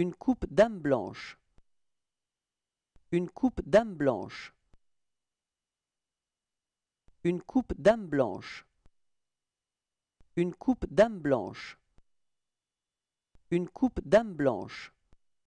Une coupe d'âme blanche. Une coupe d'âme blanche. Une coupe d'âme blanche. Une coupe d'âme blanche. Une coupe dame blanche.